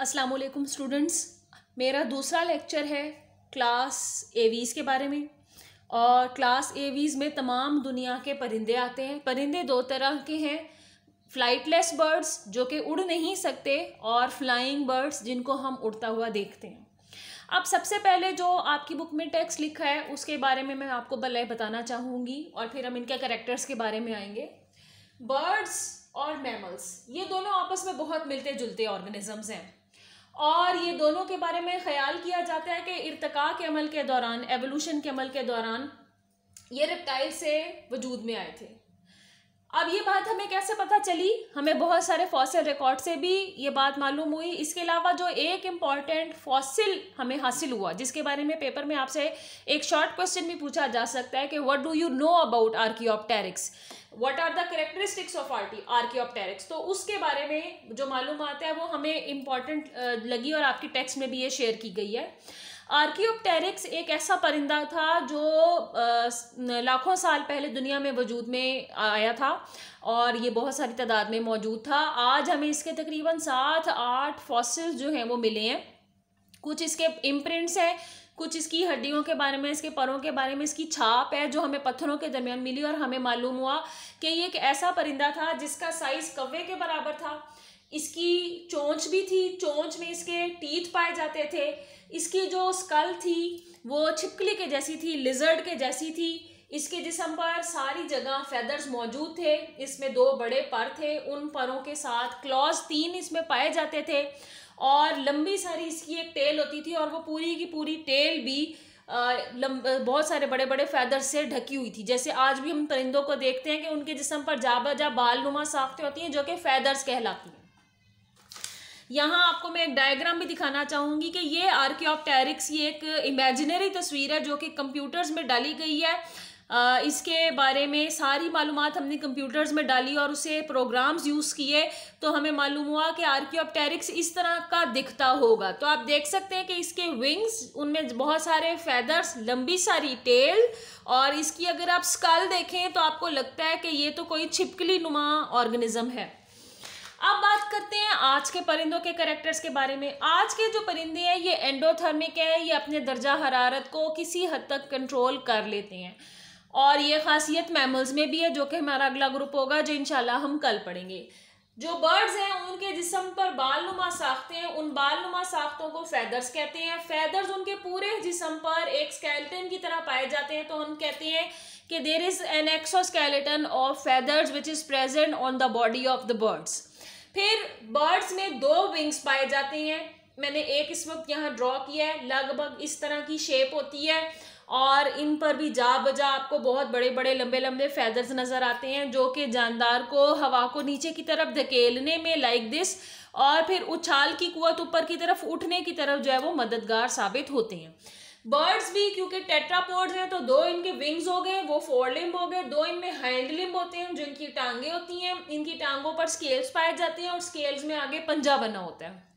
अस्सलाम वालेकुम स्टूडेंट्स मेरा दूसरा लेक्चर है क्लास एवीज़ के बारे में और क्लास एवीज़ में तमाम दुनिया के परिंदे आते हैं परिंदे दो तरह के हैं फ्लाइटलेस बर्ड्स जो कि उड़ नहीं सकते और फ्लाइंग बर्ड्स जिनको हम उड़ता हुआ देखते हैं अब सबसे पहले जो आपकी बुक में टेक्स्ट लिखा है उसके बारे में मैं आपको भले बताना चाहूँगी और फिर हम इनके करेक्टर्स के बारे में आएंगे बर्ड्स और मैमल्स ये दोनों आपस में बहुत मिलते जुलते ऑर्गेनिजम्स हैं और ये दोनों के बारे में ख्याल किया जाता है कि इरतका के अमल के दौरान एवोल्यूशन के अमल के दौरान ये रेप्टाइल से वजूद में आए थे अब ये बात हमें कैसे पता चली हमें बहुत सारे फॉसिल रिकॉर्ड से भी ये बात मालूम हुई इसके अलावा जो एक इम्पॉर्टेंट फॉसिल हमें हासिल हुआ जिसके बारे में पेपर में आपसे एक शॉर्ट क्वेश्चन भी पूछा जा सकता है कि what do you know about archaeopteryx what are the characteristics of arty archaeopteryx तो उसके बारे में जो मालूम आता है वो हमें इम्पॉर्टेंट लगी और आपकी टेक्स्ट में भी ये शेयर की गई है आर्कियोप्टेरिक्स एक ऐसा परिंदा था जो लाखों साल पहले दुनिया में वजूद में आया था और ये बहुत सारी तादाद में मौजूद था आज हमें इसके तकरीबन सात आठ फॉसिल्स जो हैं वो मिले हैं कुछ इसके इम्प्रिंट्स हैं कुछ इसकी हड्डियों के बारे में इसके परों के बारे में इसकी छाप है जो हमें पत्थरों के दरमियान मिली और हमें मालूम हुआ कि ये एक ऐसा परिंदा था जिसका साइज़ कवे के बराबर था इसकी चोंच भी थी चोंच में इसके टीथ पाए जाते थे इसकी जो स्कल थी वो छिपकली के जैसी थी लिजर्ड के जैसी थी इसके जिसम पर सारी जगह फैदर्स मौजूद थे इसमें दो बड़े पर थे उन परों के साथ क्लॉज तीन इसमें पाए जाते थे और लंबी सारी इसकी एक टेल होती थी और वो पूरी की पूरी टेल भी बहुत सारे बड़े बड़े फ़ैदर्स से ढकी हुई थी जैसे आज भी हम परिंदों को देखते हैं कि उनके जिसम पर जाबा जा बाल नुमा साख्तें होती हैं जो कि फैदर्स कहलाती हैं यहाँ आपको मैं एक डायग्राम भी दिखाना चाहूँगी कि ये आर्कियोप्टेरिक्स ये एक इमेजिनरी तस्वीर है जो कि कंप्यूटर्स में डाली गई है इसके बारे में सारी मालूम हमने कंप्यूटर्स में डाली और उसे प्रोग्राम्स यूज़ किए तो हमें मालूम हुआ कि आर्कियोप्टेरिक्स इस तरह का दिखता होगा तो आप देख सकते हैं कि इसके विंग्स उनमें बहुत सारे फैदर्स लंबी सारी टेल और इसकी अगर आप स्कल देखें तो आपको लगता है कि ये तो कोई छिपकली नुमा ऑर्गेनिज़म है अब बात करते हैं आज के परिंदों के करेक्टर्स के बारे में आज के जो परिंदे हैं ये एंडोथर्मिक है ये अपने दर्जा हरारत को किसी हद तक कंट्रोल कर लेते हैं और ये खासियत मैमल्स में भी है जो कि हमारा अगला ग्रुप होगा जो इनशाला हम कल पढ़ेंगे जो बर्ड्स हैं उनके जिसम पर बाल नुमा साखते हैं उन बाल नुमा साख्तों को फैदर्स कहते हैं फैदर्स उनके पूरे जिसम पर एक स्केलेटन की तरह पाए जाते हैं तो हम कहते हैं कि there is an exoskeleton of feathers which is present on the body of the birds फिर बर्ड्स में दो विंग्स पाए जाते हैं मैंने एक इस वक्त यहाँ ड्रॉ किया है लगभग इस तरह की शेप होती है और इन पर भी जा बजा आपको बहुत बड़े बड़े लंबे लंबे फैदर्स नज़र आते हैं जो कि जानदार को हवा को नीचे की तरफ धकेलने में लाइक दिस और फिर उछाल की कुत ऊपर की तरफ उठने की तरफ जो है वो मददगार साबित होते हैं बर्ड्स भी क्योंकि टेट्रापोड्स हैं तो दो इनके विंग्स हो गए वो फोर लिम्ब हो गए दो इनमें हैंड लिम्ब होते हैं जो इनकी टांगे होती हैं इनकी टांगों पर स्केल्स पाए जाते हैं और स्केल्स में आगे पंजा बना होता है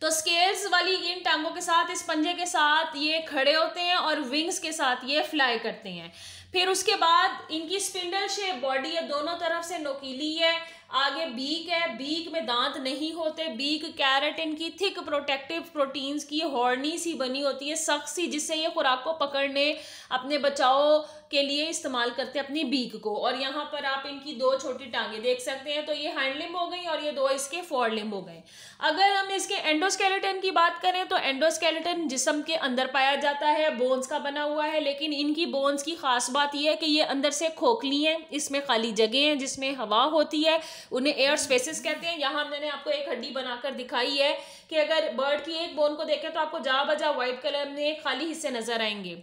तो स्केल्स वाली इन टांगों के साथ इस पंजे के साथ ये खड़े होते हैं और विंग्स के साथ ये फ्लाई करते हैं फिर उसके बाद इनकी स्पिंडल शेप बॉडी है दोनों तरफ से नोकीली है आगे बीक है बीक में दांत नहीं होते बीक कैरेटिन की थिक प्रोटेक्टिव प्रोटीन्स की हॉर्नी सी बनी होती है सख्त सी जिससे ये खुराक को पकड़ने अपने बचाओ के लिए इस्तेमाल करते हैं अपनी बीक को और यहाँ पर आप इनकी दो छोटी टांगे देख सकते हैं तो ये हैंड लिम्ब हो गई और ये दो इसके फोर लिम्ब हो गए अगर हम इसके एंडोस्केलेटन की बात करें तो एंडोस्केलेटन जिसम के अंदर पाया जाता है बोन्स का बना हुआ है लेकिन इनकी बोन्स की खास बात यह है कि ये अंदर से खोखली हैं इसमें खाली जगह हैं जिसमें हवा होती है उन्हें एयर स्पेसिस कहते हैं यहाँ मैंने आपको एक हड्डी बनाकर दिखाई है कि अगर बर्ड की एक बोन को देखें तो आपको जा बजा व्हाइट कलर में खाली हिस्से नजर आएंगे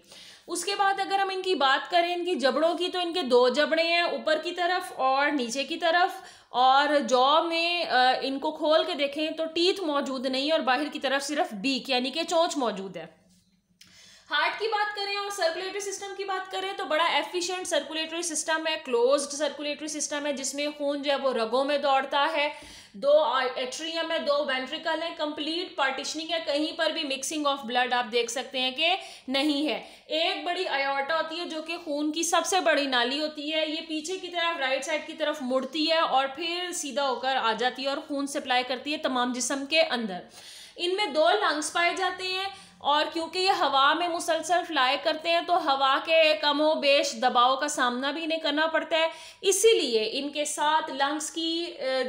उसके बाद अगर हम इनकी बात करें इनकी जबड़ों की तो इनके दो जबड़े हैं ऊपर की तरफ और नीचे की तरफ और जॉ में इनको खोल के देखें तो टीथ मौजूद नहीं और बाहर की तरफ सिर्फ बीक यानी कि चोंच मौजूद है हार्ट की बात करें और सर्कुलेटरी सिस्टम की बात करें तो बड़ा एफिशिएंट सर्कुलेटरी सिस्टम है क्लोज्ड सर्कुलेटरी सिस्टम है जिसमें खून जो है वो रगों में दौड़ता है दो एट्रियम है दो वेंट्रिकल है कंप्लीट पार्टिशनिंग है कहीं पर भी मिक्सिंग ऑफ ब्लड आप देख सकते हैं कि नहीं है एक बड़ी अयोटा होती है जो कि खून की सबसे बड़ी नाली होती है ये पीछे की तरफ राइट साइड की तरफ मुड़ती है और फिर सीधा होकर आ जाती है और खून सप्लाई करती है तमाम जिसम के अंदर इनमें दो लंग्स पाए जाते हैं और क्योंकि ये हवा में मुसलसल फ्लाई करते हैं तो हवा के कम बेश दबाव का सामना भी इन्हें करना पड़ता है इसीलिए इनके साथ लंग्स की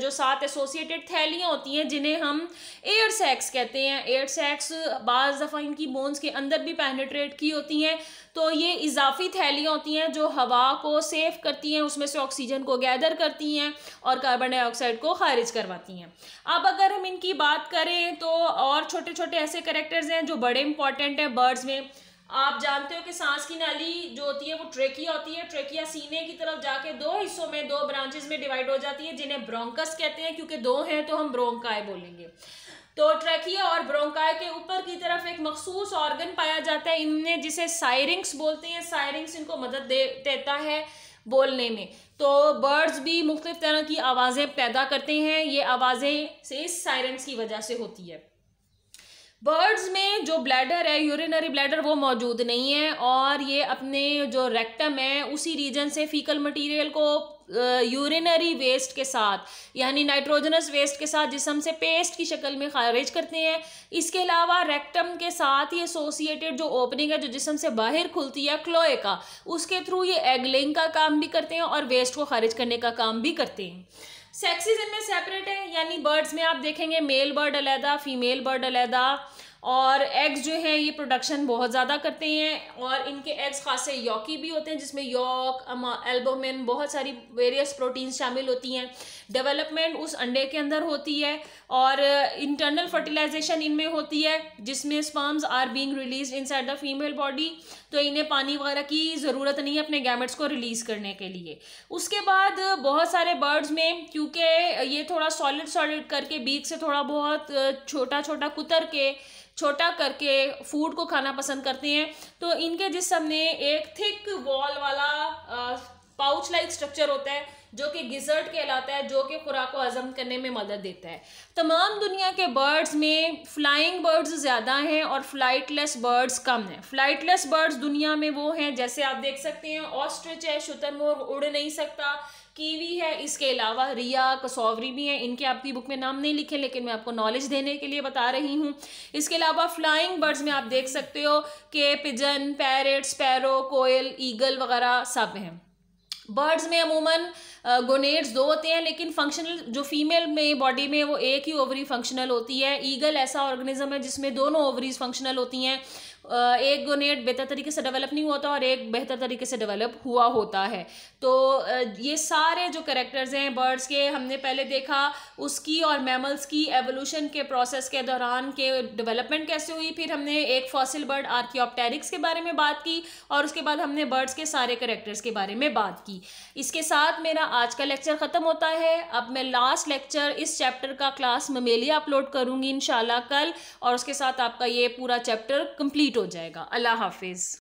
जो साथ एसोसिएटेड थैलियाँ होती हैं जिन्हें हम एयर सैक्स कहते हैं एयर सैक्स बाज़ दफ़ा इनकी बोन्स के अंदर भी पेनिट्रेट की होती हैं तो ये इजाफी थैलियाँ होती हैं जो हवा को सेव करती हैं उसमें से ऑक्सीजन को गैदर करती हैं और कार्बन डाइऑक्साइड को खारिज करवाती हैं अब अगर हम इनकी बात करें तो और छोटे छोटे ऐसे करेक्टर्स हैं जो बड़े इंपॉर्टेंट हैं बर्ड्स में आप जानते हो कि सांस की नाली जो होती है वो ट्रेकिया होती है ट्रेकिया सीने की तरफ जाके दो हिस्सों में दो ब्रांचेस में डिवाइड हो जाती है जिन्हें ब्रोंकस कहते हैं क्योंकि दो हैं तो हम ब्रोंकाय बोलेंगे तो ट्रेकिया और ब्रोंकाय के ऊपर की तरफ एक मखसूस ऑर्गन पाया जाता है इनमें जिसे साइरिंग्स बोलते हैं साइरिंग्स इनको मदद दे देता है बोलने में तो बर्ड्स भी मुख्तलिफ तरह की आवाज़ें पैदा करते हैं ये आवाज़ें से इस साइरेंस की वजह से होती है बर्ड्स में जो ब्लैडर है यूरिनरी ब्लैडर वो मौजूद नहीं है और ये अपने जो रेक्टम है उसी रीजन से फीकल मटेरियल को यूरिनरी वेस्ट के साथ यानी नाइट्रोजनस वेस्ट के साथ जिसम से पेस्ट की शक्ल में खारिज करते हैं इसके अलावा रेक्टम के साथ ही एसोसिएटेड जो ओपनिंग है जो जिसम से बाहर खुलती है क्लोए का उसके थ्रू ये एगलिंग का काम भी करते हैं और वेस्ट को खारिज करने का काम भी करते हैं सेक्सेस इनमें सेपरेट है यानी बर्ड्स में आप देखेंगे मेल बर्ड अलहदा फीमेल बर्ड अलहदा और एग्स जो है ये प्रोडक्शन बहुत ज़्यादा करते हैं और इनके एग्स खासे यॉकी भी होते हैं जिसमें यॉक एल्बोमिन बहुत सारी वेरियस प्रोटीन्स शामिल होती हैं डेवलपमेंट उस अंडे के अंदर होती है और इंटरनल फर्टिलाइजेशन इनमें होती है जिसमें sperms are being release inside the female body तो इन्हें पानी वगैरह की ज़रूरत नहीं है अपने गैमेट्स को रिलीज़ करने के लिए उसके बाद बहुत सारे बर्ड्स में क्योंकि ये थोड़ा सॉलिड सॉलिड करके बीक से थोड़ा बहुत छोटा छोटा कुतर के छोटा करके फूड को खाना पसंद करते हैं तो इनके जिसम में एक थिक वॉल वाला पाउच लाइक स्ट्रक्चर होता है जो कि गिजर्ट कहलाता है जो कि खुराक को हजम करने में मदद देता है तमाम दुनिया के बर्ड्स में फ्लाइंग बर्ड्स ज़्यादा हैं और फ्लाइटलेस बर्ड्स कम हैं फ्लाइटलेस बर्ड्स दुनिया में वो हैं जैसे आप देख सकते हैं ऑस्ट्रिच है शुतरमोर उड़ नहीं सकता कीवी है इसके अलावा रिया कसौवरी भी हैं इनके आपकी बुक में नाम नहीं लिखे लेकिन मैं आपको नॉलेज देने के लिए बता रही हूँ इसके अलावा फ्लाइंग बर्ड्स में आप देख सकते हो कि पिजन पैरट्स पैरो कोयल ईगल वगैरह सब हैं बर्ड्स में अमूमन गोनेड्स दो होते हैं लेकिन फंक्शनल जो फीमेल में बॉडी में वो एक ही ओवरी फंक्शनल होती है ईगल ऐसा ऑर्गेनिज्म है जिसमें दोनों ओवरीज फंक्शनल होती हैं एक गोनेट बेहतर तरीके से डेवलप नहीं होता और एक बेहतर तरीके से डेवलप हुआ होता है तो ये सारे जो करेक्टर्स हैं बर्ड्स के हमने पहले देखा उसकी और मैमल्स की एवोल्यूशन के प्रोसेस के दौरान के डेवलपमेंट कैसे हुई फिर हमने एक फॉसिल बर्ड आर्कियोप्टेरिक्स के बारे में बात की और उसके बाद हमने बर्ड्स के सारे करेक्टर्स के बारे में बात की इसके साथ मेरा आज का लेक्चर ख़त्म होता है अब मैं लास्ट लेक्चर इस चैप्टर का क्लास ममेलिया अपलोड करूँगी इन कल और उसके साथ आपका ये पूरा चैप्टर कम्प्लीट कंप्लीट हो जाएगा अल्लाह हाफिज़